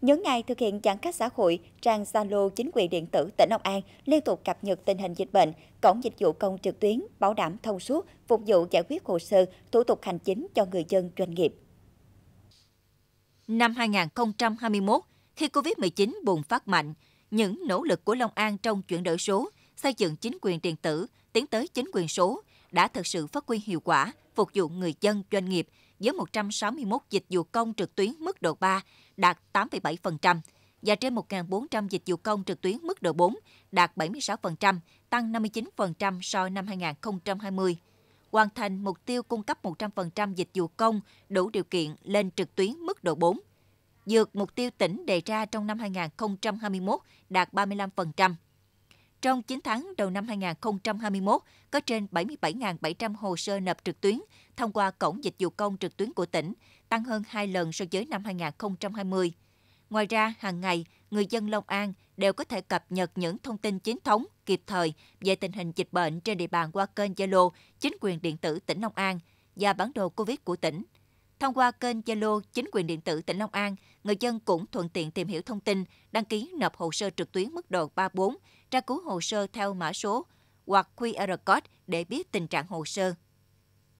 những ngày thực hiện giãn cách xã hội, trang Zalo chính quyền điện tử tỉnh Long An liên tục cập nhật tình hình dịch bệnh, cổng dịch vụ công trực tuyến bảo đảm thông suốt, phục vụ giải quyết hồ sơ, thủ tục hành chính cho người dân doanh nghiệp. Năm 2021, khi Covid-19 bùng phát mạnh, những nỗ lực của Long An trong chuyển đổi số, xây dựng chính quyền điện tử, tiến tới chính quyền số đã thực sự phát huy hiệu quả, phục vụ người dân doanh nghiệp, với 161 dịch vụ công trực tuyến mức độ 3 đạt 8,7% và trên 1.400 dịch vụ công trực tuyến mức độ 4 đạt 76%, tăng 59% so năm 2020. Hoàn thành mục tiêu cung cấp 100% dịch vụ công đủ điều kiện lên trực tuyến mức độ 4 vượt mục tiêu tỉnh đề ra trong năm 2021 đạt 35%. Trong 9 tháng đầu năm 2021, có trên 77.700 hồ sơ nộp trực tuyến thông qua Cổng Dịch vụ Công trực tuyến của tỉnh, tăng hơn 2 lần so với năm 2020. Ngoài ra, hàng ngày, người dân Long An đều có thể cập nhật những thông tin chính thống, kịp thời về tình hình dịch bệnh trên địa bàn qua kênh Zalo Chính quyền điện tử tỉnh Long An và bản đồ COVID của tỉnh – Thông qua kênh Zalo Chính quyền điện tử tỉnh Long An, người dân cũng thuận tiện tìm hiểu thông tin, đăng ký nộp hồ sơ trực tuyến mức độ 34, tra cứu hồ sơ theo mã số hoặc QR code để biết tình trạng hồ sơ